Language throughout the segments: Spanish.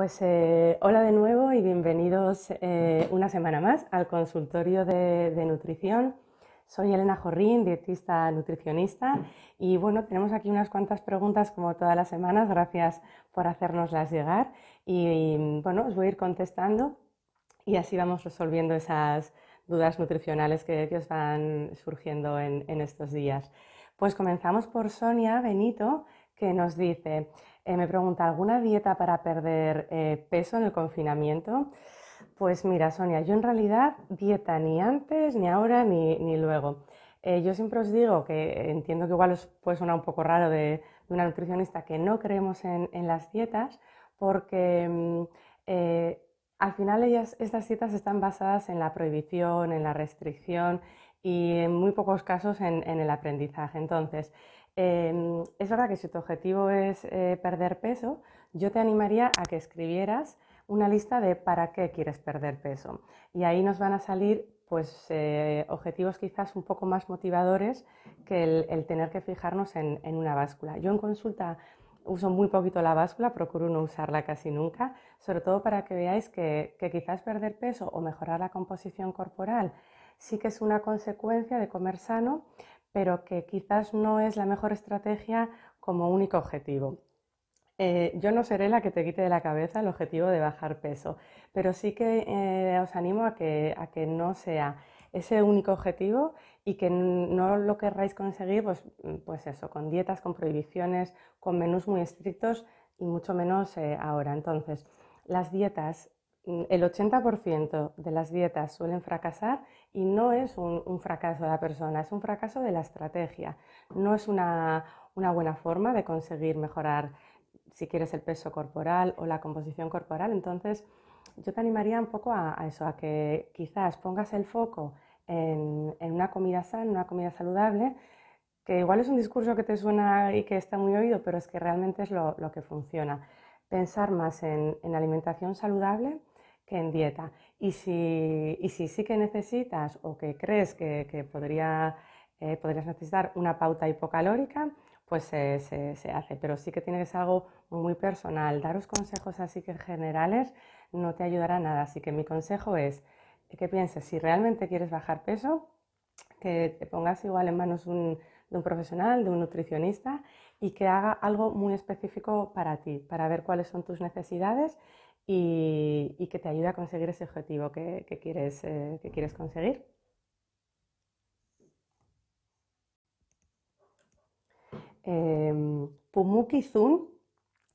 Pues eh, hola de nuevo y bienvenidos eh, una semana más al consultorio de, nutrición. Soy Elena Jorrín, dietista nutricionista y bueno, tenemos aquí unas cuantas preguntas como todas las semanas, gracias por hacernoslas llegar y, bueno, os voy a ir contestando y así vamos resolviendo esas dudas nutricionales que, que os van surgiendo en estos días. Pues comenzamos por Sonia Benito que nos dice, eh, me pregunta, ¿alguna dieta para perder eh, peso en el confinamiento? Pues mira, Sonia, yo en realidad dieta ni antes, ni ahora, ni, luego. Eh, yo siempre os digo que entiendo que igual os puede sonar un poco raro de, una nutricionista que no creemos en, las dietas, porque mm, al final estas dietas están basadas en la prohibición, en la restricción y en muy pocos casos en, en el aprendizaje. Entonces, Em, es verdad que si tu objetivo es eh, perder peso, yo te animaría a que escribieras una lista de para qué quieres perder peso. Y ahí nos van a salir pues, eh, objetivos quizás un poco más motivadores que el, tener que fijarnos en, una báscula. Yo en consulta uso muy poquito la báscula, procuro no usarla casi nunca, sobre todo para que veáis que, quizás perder peso o mejorar la composición corporal sí que es una consecuencia de comer sano, pero que quizás no es la mejor estrategia como único objetivo. Eh, yo no seré la que te quite de la cabeza el objetivo de bajar peso, pero sí que eh, os animo a que, no sea ese único objetivo y que no lo querráis conseguir, pues, mm, pues eso, con dietas, con prohibiciones, con menús muy estrictos y mucho menos eh, ahora. Entonces, las dietas Mm, el 80% de las dietas suelen fracasar y no es un, fracaso de la persona, es un fracaso de la estrategia. No es una, buena forma de conseguir mejorar, si quieres, el peso corporal o la composición corporal. Entonces, yo te animaría un poco a, eso, a que quizás pongas el foco en, una comida sana, una comida saludable, que igual es un discurso que te suena y que está muy oído, pero es que realmente es lo, que funciona. Pensar más en alimentación saludable que en dieta. Y si, si sí que necesitas o que crees que, que eh, podrías necesitar una pauta hipocalórica, pues se, se, hace. Pero sí que tiene que ser algo muy personal. Daros consejos así que generales no te ayudará nada. Así que mi consejo es que pienses, si realmente quieres bajar peso, que te pongas igual en manos de un profesional, de un nutricionista y que haga algo muy específico para ti, para ver cuáles son tus necesidades y, que te ayude a conseguir ese objetivo que, eh, quieres, conseguir. Em, Pumuki Zun,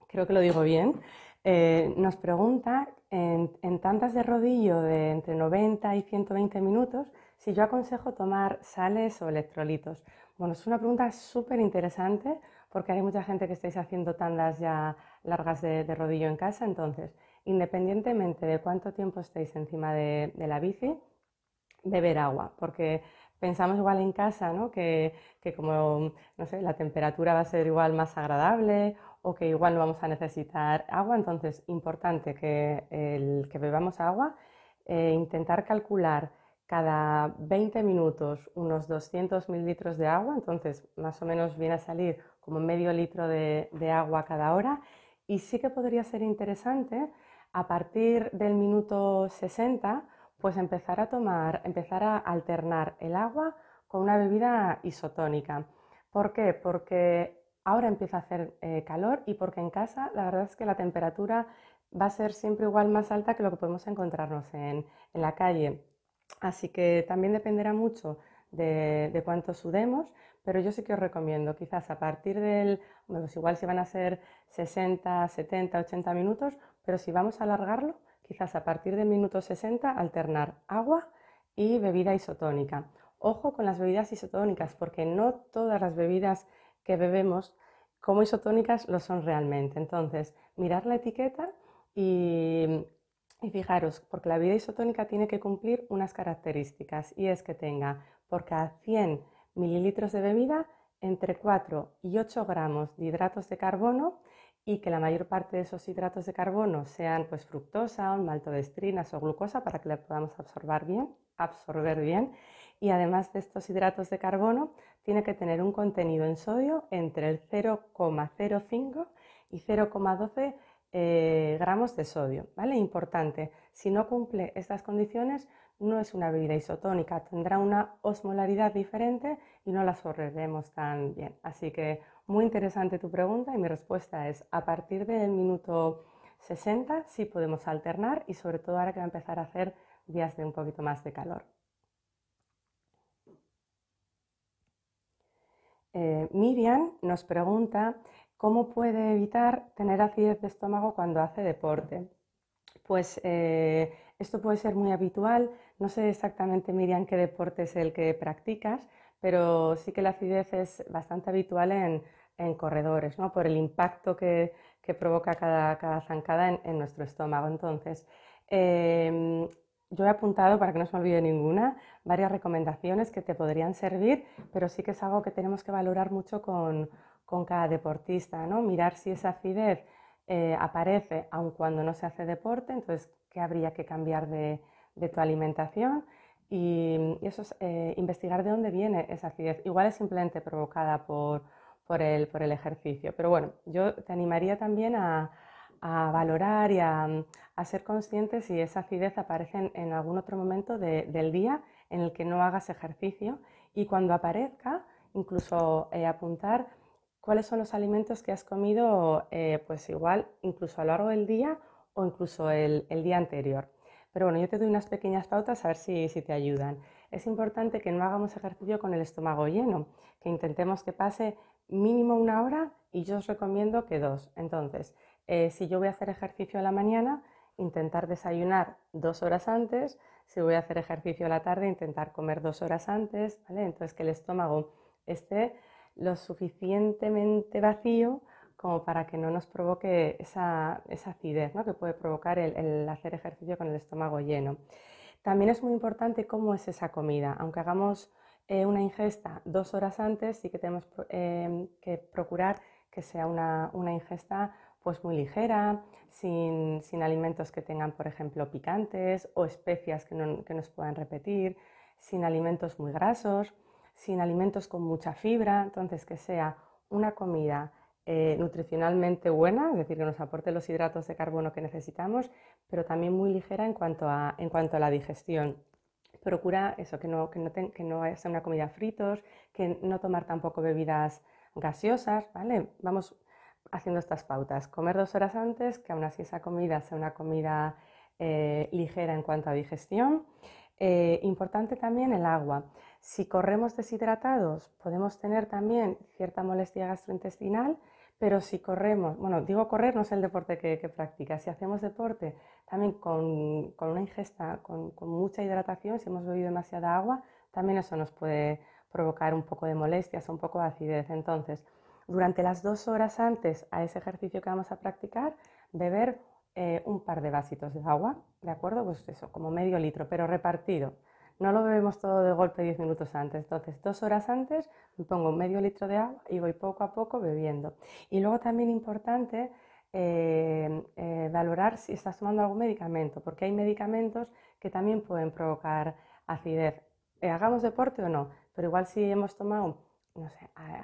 creo que lo digo bien, eh, nos pregunta en, tandas de rodillo de entre 90 y 120 minutos si yo aconsejo tomar sales o electrolitos. Bueno, es una pregunta súper interesante porque hay mucha gente que estáis haciendo tandas ya largas de, de rodillo en casa, entonces independientemente de cuánto tiempo estéis encima de, la bici, beber agua, porque pensamos igual en casa, ¿no? Que, como, no sé, la temperatura va a ser igual más agradable o que igual no vamos a necesitar agua, entonces importante que, bebamos agua, eh, intentar calcular cada 20 minutos unos 200 mililitros de agua, entonces más o menos viene a salir como medio litro de agua cada hora y sí que podría ser interesante a partir del minuto 60, pues empezar a tomar, empezar a alternar el agua con una bebida isotónica. ¿Por qué? Porque ahora empieza a hacer eh, calor y porque en casa la verdad es que la temperatura va a ser siempre igual más alta que lo que podemos encontrarnos en, la calle. Así que también dependerá mucho de, de, cuánto sudemos, pero yo sí que os recomiendo, quizás a partir del, bueno, pues igual si van a ser 60, 70, 80 minutos, pero si vamos a alargarlo, quizás a partir del minuto 60 alternar agua y bebida isotónica. Ojo con las bebidas isotónicas, porque no todas las bebidas que bebemos como isotónicas lo son realmente. Entonces, mirar la etiqueta y, y fijaros, porque la bebida isotónica tiene que cumplir unas características y es que tenga por cada 100 mililitros de bebida entre 4 y 8 gramos de hidratos de carbono y que la mayor parte de esos hidratos de carbono sean pues fructosa, o maltodextrinas o glucosa para que la podamos absorber bien, absorber bien. Y además de estos hidratos de carbono, tiene que tener un contenido en sodio entre el 0,05 y 0,12 eh, gramos de sodio, ¿vale? Importante, si no cumple estas condiciones, no es una bebida isotónica, tendrá una osmolaridad diferente y no la absorberemos tan bien. Así que muy interesante tu pregunta y mi respuesta es a partir del minuto 60 sí podemos alternar y sobre todo ahora que va a empezar a hacer días de un poquito más de calor. Eh, Miriam nos pregunta cómo puede evitar tener acidez de estómago cuando hace deporte pues eh, esto puede ser muy habitual. No sé exactamente, Miriam, qué deporte es el que practicas, pero sí que la acidez es bastante habitual en, corredores, ¿no? por el impacto que, provoca cada, zancada en, nuestro estómago. Entonces, em, yo he apuntado, para que no se me olvide ninguna, varias recomendaciones que te podrían servir, pero sí que es algo que tenemos que valorar mucho con, cada deportista, ¿no? mirar si esa acidez eh, aparece aun cuando no se hace deporte, entonces, ¿qué habría que cambiar de, tu alimentación? Y, eso es eh, investigar de dónde viene esa acidez. Igual es simplemente provocada por, el, ejercicio, pero bueno, yo te animaría también a, a valorar y a, ser consciente si esa acidez aparece en, algún otro momento del día en el que no hagas ejercicio y cuando aparezca, incluso eh, apuntar cuáles son los alimentos que has comido, eh, pues igual, incluso a lo largo del día o incluso el, día anterior. Pero bueno, yo te doy unas pequeñas pautas a ver si, te ayudan. Es importante que no hagamos ejercicio con el estómago lleno, que intentemos que pase mínimo una hora y yo os recomiendo que dos. Entonces, eh, si yo voy a hacer ejercicio a la mañana, intentar desayunar dos horas antes, si voy a hacer ejercicio a la tarde, intentar comer dos horas antes, ¿vale? Entonces que el estómago esté lo suficientemente vacío como para que no nos provoque esa, acidez ¿no? que puede provocar el, hacer ejercicio con el estómago lleno. También es muy importante cómo es esa comida. Aunque hagamos eh, una ingesta dos horas antes, sí que tenemos eh, que procurar que sea una, ingesta pues muy ligera, sin, alimentos que tengan, por ejemplo, picantes o especias que, no, que nos puedan repetir, sin alimentos muy grasos sin alimentos con mucha fibra, entonces que sea una comida eh, nutricionalmente buena, es decir, que nos aporte los hidratos de carbono que necesitamos, pero también muy ligera en cuanto a, en cuanto a la digestión. Procura eso, que no, que, no sea una comida fritos, que no tomar tampoco bebidas gaseosas, Vamos haciendo estas pautas. Comer dos horas antes, que aún así esa comida sea una comida eh, ligera en cuanto a digestión. Eh, importante también el agua. Si corremos deshidratados, podemos tener también cierta molestia gastrointestinal, pero si corremos, bueno, digo correr no es el deporte que, que practica, si hacemos deporte también con, una ingesta, con, mucha hidratación, si hemos bebido demasiada agua, también eso nos puede provocar un poco de molestias, un poco de acidez. Entonces, durante las dos horas antes a ese ejercicio que vamos a practicar, beber eh, un par de vasitos de agua, ¿de acuerdo? Pues eso, como medio litro, pero repartido. No lo bebemos todo de golpe 10 minutos antes. Entonces, dos horas antes me pongo medio litro de agua y voy poco a poco bebiendo. Y luego también importante eh, eh, valorar si estás tomando algún medicamento, porque hay medicamentos que también pueden provocar acidez. Eh, hagamos deporte o no, pero igual si hemos tomado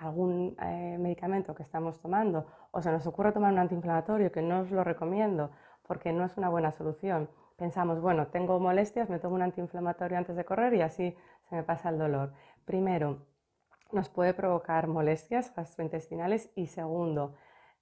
algún medicamento que estamos tomando o se nos ocurre tomar un antiinflamatorio que no os lo recomiendo porque no es una buena solución pensamos, bueno, tengo molestias, me tomo un antiinflamatorio antes de correr y así se me pasa el dolor. Primero, nos puede provocar molestias gastrointestinales y segundo,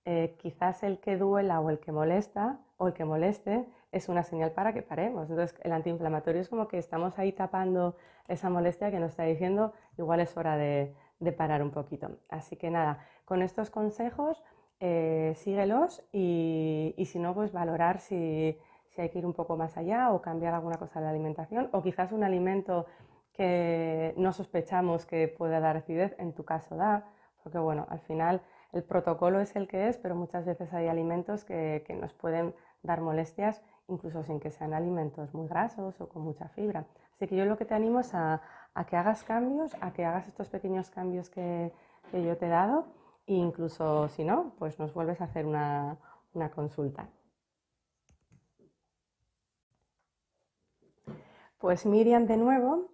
eh, quizás el que duela o el que molesta o el que moleste es una señal para que paremos. Entonces, el antiinflamatorio es como que estamos ahí tapando esa molestia que nos está diciendo, igual es hora de, parar un poquito. Así que nada, con estos consejos eh, síguelos y, y si no, pues valorar si, si hay que ir un poco más allá o cambiar alguna cosa de la alimentación o quizás un alimento que no sospechamos que pueda dar acidez, en tu caso da, porque bueno, al final el protocolo es el que es, pero muchas veces hay alimentos que, que nos pueden dar molestias incluso sin que sean alimentos muy grasos o con mucha fibra. Así que yo lo que te animo es a, a que hagas cambios, a que hagas estos pequeños cambios que, que yo te he dado e incluso si no, pues nos vuelves a hacer una, una consulta. Pues Miriam de nuevo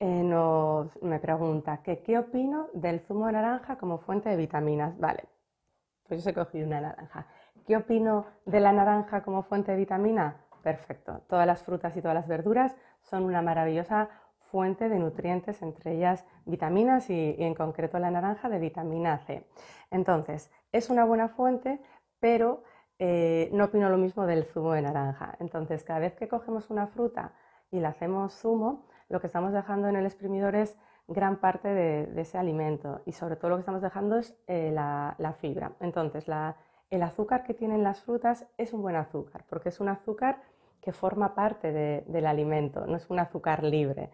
eh, me pregunta qué opino del zumo de naranja como fuente de vitaminas. Vale, pues yo he cogido una naranja. ¿Qué opino de la naranja como fuente de vitamina? Perfecto. Todas las frutas y todas las verduras son una maravillosa fuente de nutrientes, entre ellas vitaminas y, en concreto la naranja de vitamina C. Entonces, es una buena fuente, pero eh, no opino lo mismo del zumo de naranja. Entonces, cada vez que cogemos una fruta, y le hacemos zumo, lo que estamos dejando en el exprimidor es gran parte de, ese alimento y sobre todo lo que estamos dejando es eh, la, fibra. Entonces, el azúcar que tienen las frutas es un buen azúcar porque es un azúcar que forma parte del alimento, no es un azúcar libre.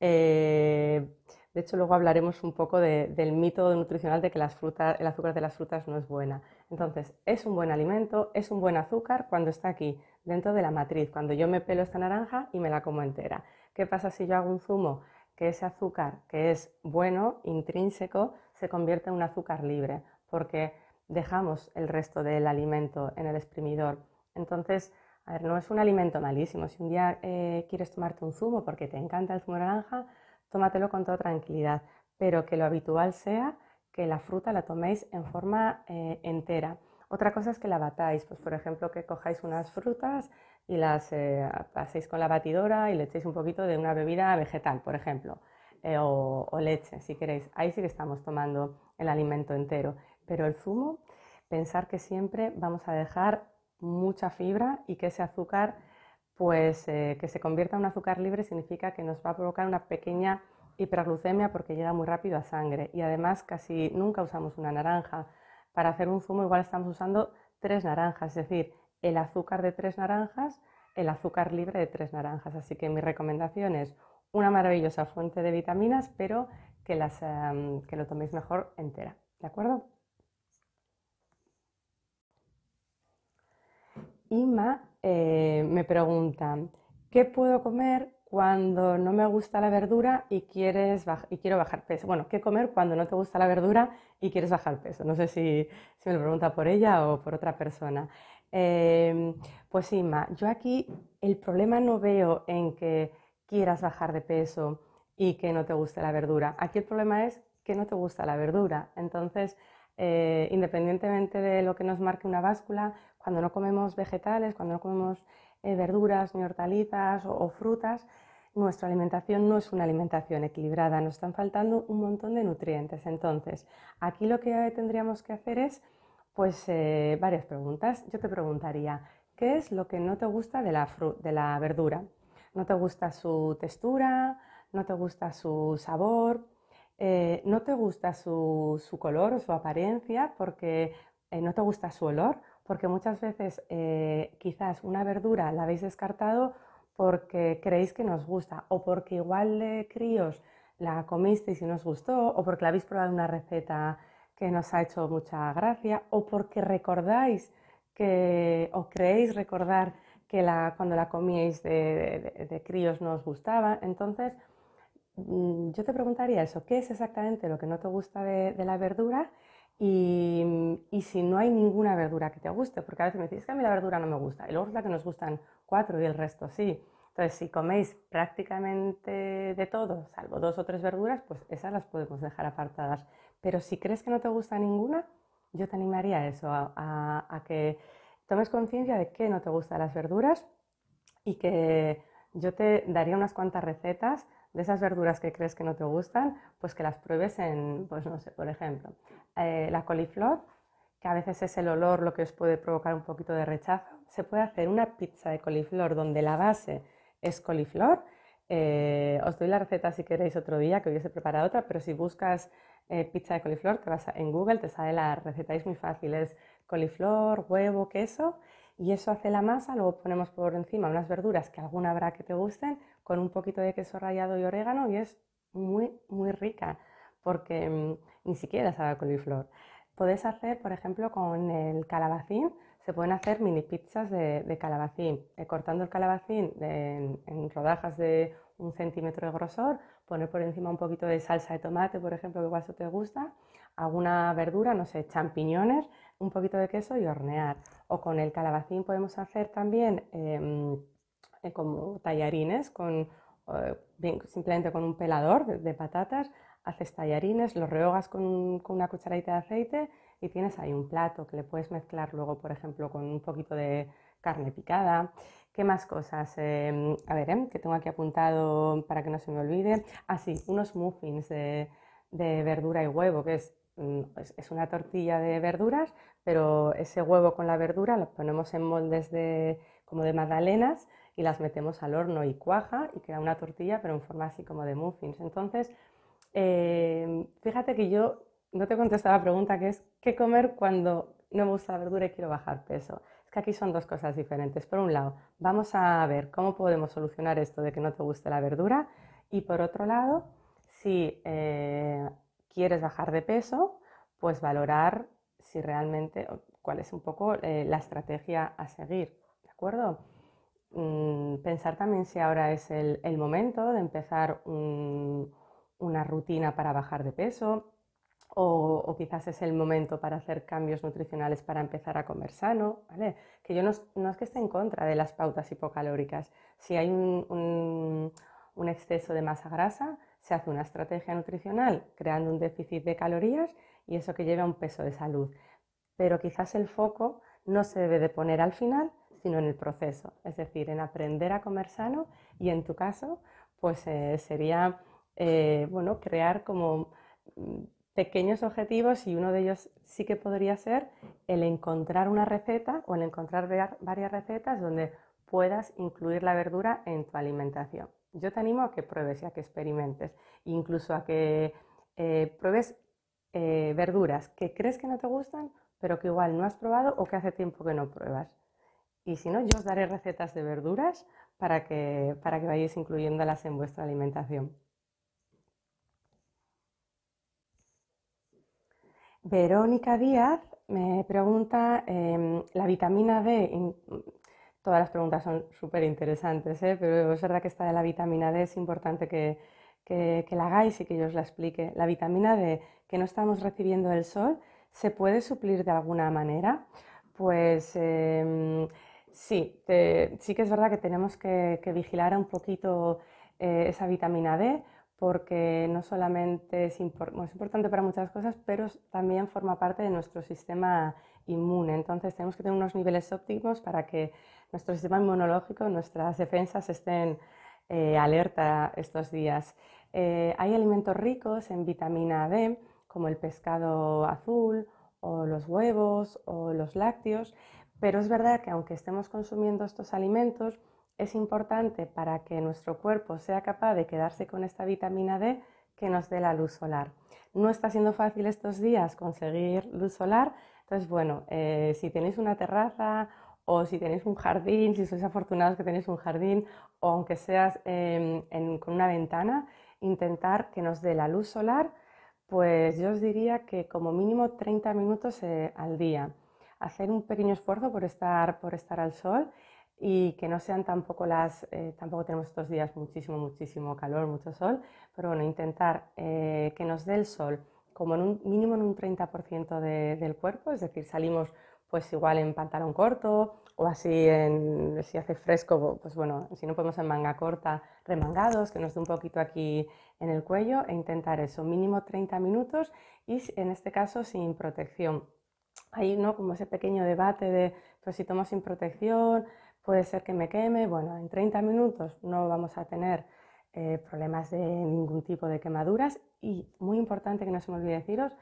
Eh, de hecho, luego hablaremos un poco del mito nutricional de que el azúcar de las frutas no es buena. Entonces, es un buen alimento, es un buen azúcar cuando está aquí dentro de la matriz, cuando yo me pelo esta naranja y me la como entera. ¿Qué pasa si yo hago un zumo? Que ese azúcar, que es bueno, intrínseco, se convierte en un azúcar libre, porque dejamos el resto del alimento en el exprimidor. Entonces, a ver, no es un alimento malísimo. Si un día eh, quieres tomarte un zumo porque te encanta el zumo de naranja, tómatelo con toda tranquilidad, pero que lo habitual sea que la fruta la toméis en forma eh, entera. Otra cosa es que la batáis, pues por ejemplo que cojáis unas frutas y las eh, paséis con la batidora y le echéis un poquito de una bebida vegetal, por ejemplo, eh, o, leche, si queréis. Ahí sí que estamos tomando el alimento entero. Pero el zumo, pensar que siempre vamos a dejar mucha fibra y que ese azúcar, pues eh, que se convierta en un azúcar libre significa que nos va a provocar una pequeña hiperglucemia porque llega muy rápido a sangre. Y además casi nunca usamos una naranja para hacer un zumo igual estamos usando tres naranjas, es decir, el azúcar de tres naranjas, el azúcar libre de tres naranjas. Así que mi recomendación es una maravillosa fuente de vitaminas, pero que, em, que lo toméis mejor entera. ¿De acuerdo? Ima eh, me pregunta, ¿qué puedo comer cuando no me gusta la verdura y, quieres y quiero bajar peso. Bueno, ¿qué comer cuando no te gusta la verdura y quieres bajar peso? No sé si, me lo pregunta por ella o por otra persona. Em, pues Ma, yo aquí el problema no veo en que quieras bajar de peso y que no te guste la verdura. Aquí el problema es que no te gusta la verdura. Entonces, eh, independientemente de lo que nos marque una báscula, cuando no comemos vegetales, cuando no comemos eh, verduras, ni hortalizas o, frutas, nuestra alimentación no es una alimentación equilibrada, nos están faltando un montón de nutrientes. Entonces, aquí lo que tendríamos que hacer es pues eh, varias preguntas. Yo te preguntaría, ¿qué es lo que no te gusta de la, verdura? ¿No te gusta su textura? ¿No te gusta su sabor? Eh, ¿No te gusta su, color o su apariencia porque no te gusta su olor? porque muchas veces eh, quizás una verdura la habéis descartado porque creéis que nos gusta o porque igual de críos la comisteis y no os gustó o porque la habéis probado en una receta que nos ha hecho mucha gracia o porque recordáis que o creéis recordar que cuando la comíais de, críos no os gustaba. Entonces, mm, yo te preguntaría eso, ¿qué es exactamente lo que no te gusta de la verdura? Y, si no hay ninguna verdura que te guste, porque a veces me decís, que a mí la verdura no me gusta, y luego es la que nos gustan cuatro y el resto sí. Entonces, si coméis prácticamente de todo, salvo dos o tres verduras, pues esas las podemos dejar apartadas. Pero si crees que no te gusta ninguna, yo te animaría a eso, a, que tomes conciencia de que no te gustan las verduras y que yo te daría unas cuantas recetas de esas verduras que crees que no te gustan, pues que las pruebes en, pues no sé, por ejemplo, eh, la coliflor, que a veces es el olor lo que os puede provocar un poquito de rechazo, se puede hacer una pizza de coliflor donde la base es coliflor. Eh, os doy la receta si queréis otro día, que hubiese preparado otra, pero si buscas eh, pizza de coliflor, te vas en Google te sale la receta, es muy fácil, es coliflor, huevo, queso, y eso hace la masa, luego ponemos por encima unas verduras que alguna habrá que te gusten, con un poquito de queso rallado y orégano y es muy, muy rica porque mm, ni siquiera sabe a coliflor. Podés hacer, por ejemplo, con el calabacín, se pueden hacer mini pizzas de, calabacín, eh, cortando el calabacín en, rodajas de un centímetro de grosor, poner por encima un poquito de salsa de tomate, por ejemplo, que igual eso te gusta, alguna verdura, no sé, champiñones, un poquito de queso y hornear. O con el calabacín podemos hacer también em, eh, como tallarines, con, eh, simplemente con un pelador de, patatas, haces tallarines, los rehogas con, con, una cucharadita de aceite y tienes ahí un plato que le puedes mezclar luego, por ejemplo, con un poquito de carne picada. ¿Qué más cosas? Em, a ver, em, que tengo aquí apuntado para que no se me olvide. Así, ah, unos muffins de, de verdura y huevo, que mm, es es una tortilla de verduras, pero ese huevo con la verdura lo ponemos en moldes de, como de magdalenas y las metemos al horno y cuaja y queda una tortilla, pero en forma así como de muffins. Entonces, em, fíjate que yo no te contestaba la pregunta que es, ¿qué comer cuando no me gusta la verdura y quiero bajar peso? Es que aquí son dos cosas diferentes. Por un lado, vamos a ver cómo podemos solucionar esto de que no te guste la verdura y por otro lado, si eh, quieres bajar de peso, pues valorar si realmente, cuál es un poco eh, la estrategia a seguir, ¿de acuerdo? Mm, pensar también si ahora es el, momento de empezar una rutina para bajar de peso o, quizás es el momento para hacer cambios nutricionales para empezar a comer sano, Que yo no, es que esté en contra de las pautas hipocalóricas. Si hay un exceso de masa grasa, se hace una estrategia nutricional creando un déficit de calorías y eso que lleva a un peso de salud. Pero quizás el foco no se debe de poner al final, sino en el proceso, es decir, en aprender a comer sano y en tu caso, pues eh, sería, eh, bueno, crear como mm, pequeños objetivos y uno de ellos sí que podría ser el encontrar una receta o el encontrar varias recetas donde puedas incluir la verdura en tu alimentación. Yo te animo a que pruebes y a que experimentes, incluso a que eh, pruebes verduras que crees que no te gustan, pero que igual no has probado o que hace tiempo que no pruebas. Y si no, yo os daré recetas de verduras para que, para que vayáis incluyéndolas en vuestra alimentación. Verónica Díaz me pregunta em, la vitamina D. Todas las preguntas son súper interesantes, ¿eh? pero es verdad que esta de la vitamina D es importante que, la hagáis y que yo os la explique. La vitamina D que no estamos recibiendo del sol se puede suplir de alguna manera, pues em, Sí, sí que es verdad que tenemos que, vigilar un poquito eh, esa vitamina D porque no solamente es, importante para muchas cosas, pero también forma parte de nuestro sistema inmune. Entonces tenemos que tener unos niveles óptimos para que nuestro sistema inmunológico, nuestras defensas estén eh, alerta estos días. Eh, hay alimentos ricos en vitamina D, como el pescado azul o los huevos o los lácteos, pero es verdad que aunque estemos consumiendo estos alimentos, es importante para que nuestro cuerpo sea capaz de quedarse con esta vitamina D que nos dé la luz solar. No está siendo fácil estos días conseguir luz solar, entonces bueno, eh, si tenéis una terraza o si tenéis un jardín, si sois afortunados que tenéis un jardín, o aunque seas em, con una ventana, intentar que nos dé la luz solar, pues yo os diría que como mínimo 30 minutos eh, al día hacer un pequeño esfuerzo por estar, por estar al sol y que no sean tampoco las, eh, tampoco tenemos estos días muchísimo, muchísimo calor, mucho sol, pero bueno, intentar eh, que nos dé el sol como en un mínimo en un 30% del cuerpo, es decir, salimos pues igual en pantalón corto o así en, si hace fresco, pues bueno, si no podemos en manga corta, remangados, que nos dé un poquito aquí en el cuello e intentar eso, mínimo 30 minutos y en este caso sin protección hay ¿no? como ese pequeño debate de, pues si tomo sin protección, puede ser que me queme. Bueno, en 30 minutos no vamos a tener eh, problemas de ningún tipo de quemaduras y muy importante que no se me olvide deciros,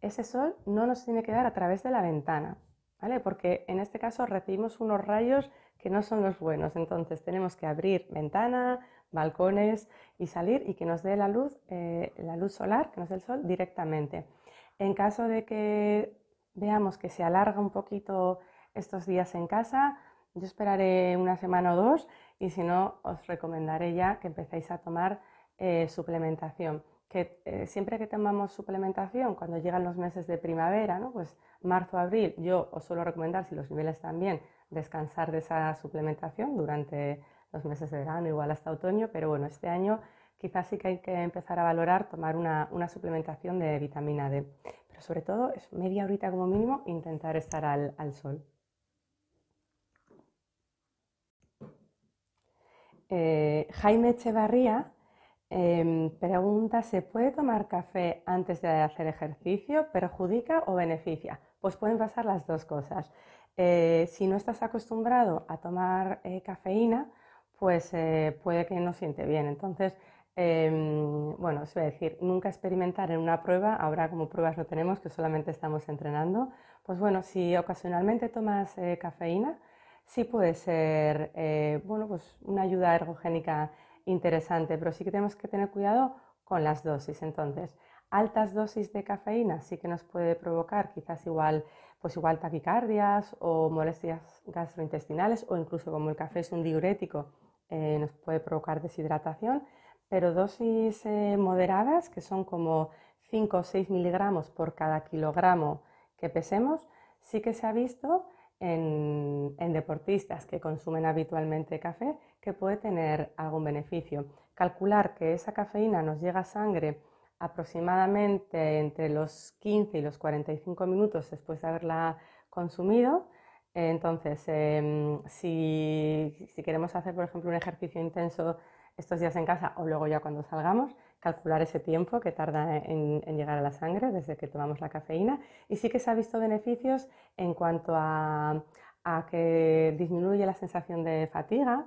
ese sol no nos tiene que dar a través de la ventana, ¿vale? Porque en este caso recibimos unos rayos que no son los buenos, entonces tenemos que abrir ventana, balcones y salir y que nos dé la luz, eh, la luz solar, que nos dé el sol directamente. En caso de que veamos que se alarga un poquito estos días en casa. Yo esperaré una semana o dos y si no, os recomendaré ya que empecéis a tomar eh, suplementación. Que eh, siempre que tomamos suplementación, cuando llegan los meses de primavera, ¿no? pues marzo, abril, yo os suelo recomendar, si los niveles están bien, descansar de esa suplementación durante los meses de verano, igual hasta otoño, pero bueno, este año quizás sí que hay que empezar a valorar tomar una suplementación de vitamina D sobre todo es media horita como mínimo intentar estar al, sol. Eh, Jaime Echevarría em, pregunta, ¿se puede tomar café antes de hacer ejercicio? ¿Perjudica o beneficia? Pues pueden pasar las dos cosas. Eh, si no estás acostumbrado a tomar eh, cafeína, pues puede que no siente bien. Entonces, Em, bueno, os voy decir, nunca experimentar en una prueba, ahora como pruebas no tenemos, que solamente estamos entrenando, pues bueno, si ocasionalmente tomas eh, cafeína, sí puede ser eh, pues una ayuda ergogénica interesante, pero sí que tenemos que tener cuidado con las dosis. Entonces, altas dosis de cafeína sí que nos puede provocar quizás igual, pues igual taquicardias o molestias gastrointestinales o incluso como el café es un diurético, eh, nos puede provocar deshidratación pero dosis eh, moderadas, que son como 5 o 6 miligramos por cada kilogramo que pesemos, sí que se ha visto en, deportistas que consumen habitualmente café que puede tener algún beneficio. Calcular que esa cafeína nos llega a sangre aproximadamente entre los 15 y los 45 minutos después de haberla consumido. Entonces, em, si queremos hacer, por ejemplo, un ejercicio intenso estos días en casa o luego ya cuando salgamos, calcular ese tiempo que tarda en, llegar a la sangre desde que tomamos la cafeína. Y sí que se ha visto beneficios en cuanto a, que disminuye la sensación de fatiga,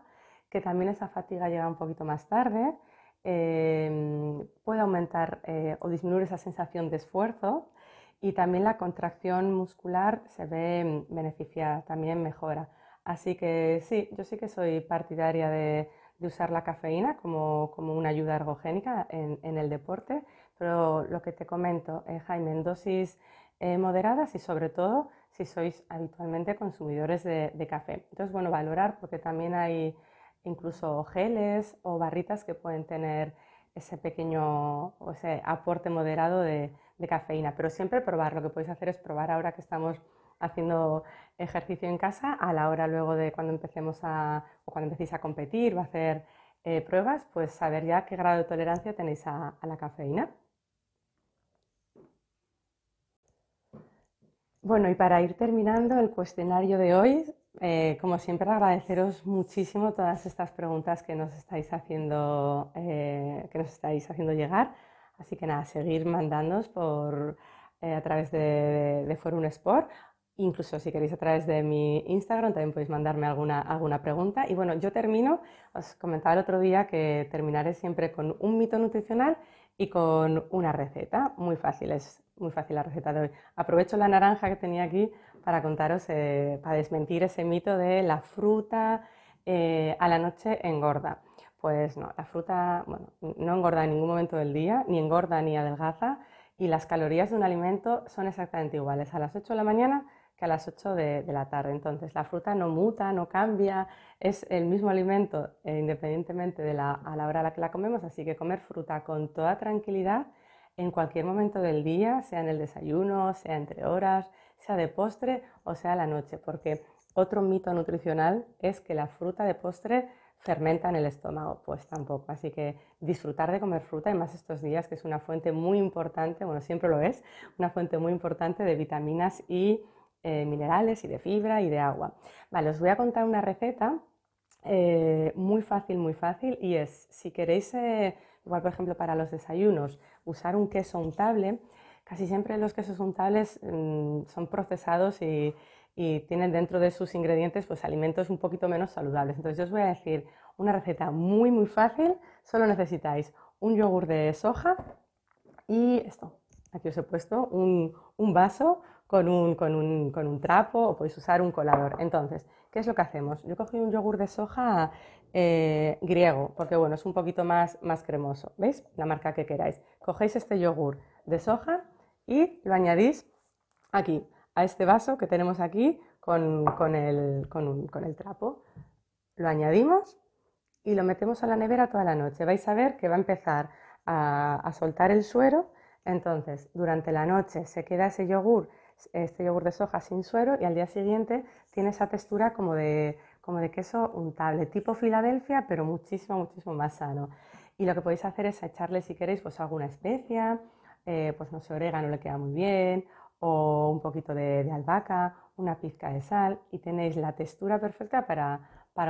que también esa fatiga llega un poquito más tarde, em, puede aumentar eh, o disminuir esa sensación de esfuerzo y también la contracción muscular se ve mm, beneficiada, también mejora. Así que sí, yo sí que soy partidaria de de usar la cafeína como, una ayuda ergogénica en, el deporte, pero lo que te comento, es eh, Jaime, en dosis eh, moderadas y sobre todo si sois habitualmente consumidores de, de, café. Entonces, bueno, valorar porque también hay incluso geles o barritas que pueden tener ese pequeño o ese aporte moderado de, de cafeína, pero siempre probar. Lo que podéis hacer es probar ahora que estamos haciendo ejercicio en casa, a la hora luego de cuando empecemos a, o cuando empecéis a competir o a hacer eh, pruebas, pues saber ya qué grado de tolerancia tenéis a, la cafeína. Bueno, y para ir terminando el cuestionario de hoy, eh, como siempre agradeceros muchísimo todas estas preguntas que nos estáis haciendo, eh, que nos estáis haciendo llegar. Así que nada, seguir mandándonos por, a través de Forum Sport Incluso si queréis a través de mi Instagram también podéis mandarme alguna, alguna pregunta. Y bueno, yo termino, os comentaba el otro día que terminaré siempre con un mito nutricional y con una receta. Muy fácil, es muy fácil la receta de hoy. Aprovecho la naranja que tenía aquí para contaros, eh, para desmentir ese mito de la fruta eh, a la noche engorda. Pues no, la fruta no engorda en ningún momento del día, ni engorda ni adelgaza, y las calorías de un alimento son exactamente iguales a las 8 de la mañana que a las 8 de, la tarde. Entonces, la fruta no muta, no cambia, es el mismo alimento eh, independientemente de la, a la hora a la que la comemos, así que comer fruta con toda tranquilidad en cualquier momento del día, sea en el desayuno, sea entre horas, sea de postre o sea la noche, porque otro mito nutricional es que la fruta de postre fermenta en el estómago, pues tampoco. Así que disfrutar de comer fruta, además más estos días, que es una fuente muy importante, bueno, siempre lo es, una fuente muy importante de vitaminas y eh, minerales y de fibra y de agua. Vale, os voy a contar una receta eh, muy fácil, muy fácil y es, si queréis, eh, igual por ejemplo para los desayunos, usar un queso untable, casi siempre los quesos untables mm, son procesados y, tienen dentro de sus ingredientes pues alimentos un poquito menos saludables. Entonces yo os voy a decir una receta muy muy fácil, solo necesitáis un yogur de soja y esto, Aquí os he puesto un, vaso con un, trapo o podéis usar un colador. Entonces, ¿qué es lo que hacemos? Yo cogí un yogur de soja eh, griego, porque bueno, es un poquito más, cremoso. ¿Veis? La marca que queráis. Cogéis este yogur de soja y lo añadís aquí, a este vaso que tenemos aquí con, el, trapo. Lo añadimos y lo metemos a la nevera toda la noche. Vais a ver que va a empezar a soltar el suero entonces, durante la noche se queda ese yogur, este yogur de soja sin suero y al día siguiente tiene esa textura como de, queso untable, tipo Filadelfia, pero muchísimo, muchísimo más sano. Y lo que podéis hacer es echarle, si queréis, pues alguna especia, eh, pues no sé, orégano le queda muy bien, o un poquito de, albahaca, una pizca de sal y tenéis la textura perfecta para,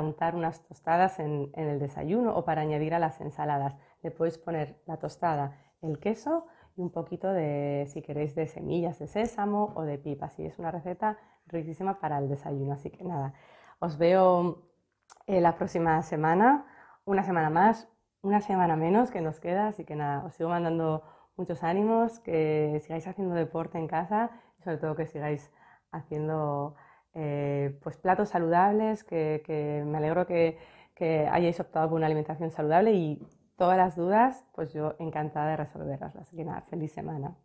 untar unas tostadas en, el desayuno o para añadir a las ensaladas. Le podéis poner la tostada, el queso y un poquito de, si queréis, de semillas de sésamo o de pipa. Y es una receta riquísima para el desayuno. Así que nada, os veo eh, la próxima semana, una semana más, una semana menos que nos queda. Así que nada, os sigo mandando muchos ánimos, que sigáis haciendo deporte en casa sobre todo que sigáis haciendo eh, pues platos saludables, que, me alegro que, que hayáis optado por una alimentación saludable y todas las dudas, pues yo encantada de resolverlas. Así que nada, feliz semana.